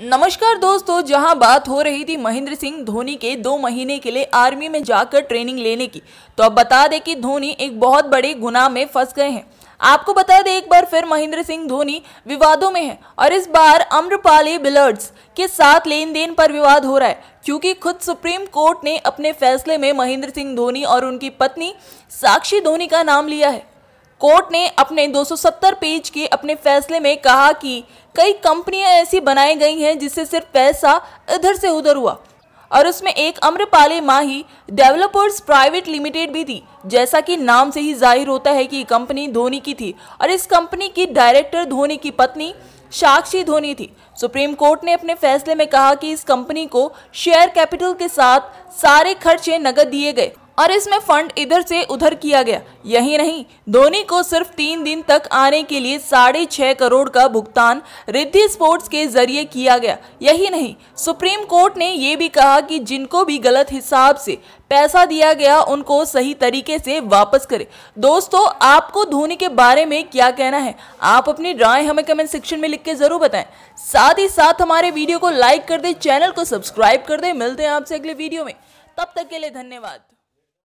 नमस्कार दोस्तों जहां बात हो रही थी महेंद्र सिंह धोनी के दो महीने के लिए आर्मी में जाकर ट्रेनिंग लेने की तो अब बता दें कि धोनी एक बहुत बड़े गुनाह में फंस गए हैं आपको बता दें एक बार फिर महेंद्र सिंह धोनी विवादों में हैं और इस बार अम्रपाली बिलर्ड्स के साथ लेन देन पर विवाद हो रहा है क्योंकि खुद सुप्रीम कोर्ट ने अपने फैसले में महेंद्र सिंह धोनी और उनकी पत्नी साक्षी धोनी का नाम लिया है कोर्ट ने अपने 270 पेज के अपने फैसले में कहा कि कई कंपनियां ऐसी बनाई गई हैं जिससे सिर्फ पैसा इधर से उधर हुआ और उसमें एक Amrapali Mahi developers private limited भी थी जैसा कि नाम से ही जाहिर होता है कि कंपनी धोनी की थी और इस कंपनी की डायरेक्टर धोनी की पत्नी साक्षी धोनी थी सुप्रीम कोर्ट ने अपने फैसले में कहा कि इस कंपनी को शेयर कैपिटल के साथ सारे खर्चे नकद दिए गए और इसमें फंड इधर से उधर किया गया यही नहीं धोनी को सिर्फ तीन दिन तक आने के लिए साढ़े छह करोड़ का भुगतान रिद्धि स्पोर्ट्स के जरिए किया गया यही नहीं सुप्रीम कोर्ट ने यह भी कहा कि जिनको भी गलत हिसाब से पैसा दिया गया उनको सही तरीके से वापस करें दोस्तों आपको धोनी के बारे में क्या कहना है आप अपनी राय हमें कमेंट सेक्शन में लिख के जरूर बताएं साथ ही साथ हमारे वीडियो को लाइक कर दे चैनल को सब्सक्राइब कर दे मिलते हैं आपसे अगले वीडियो में तब तक के लिए धन्यवाद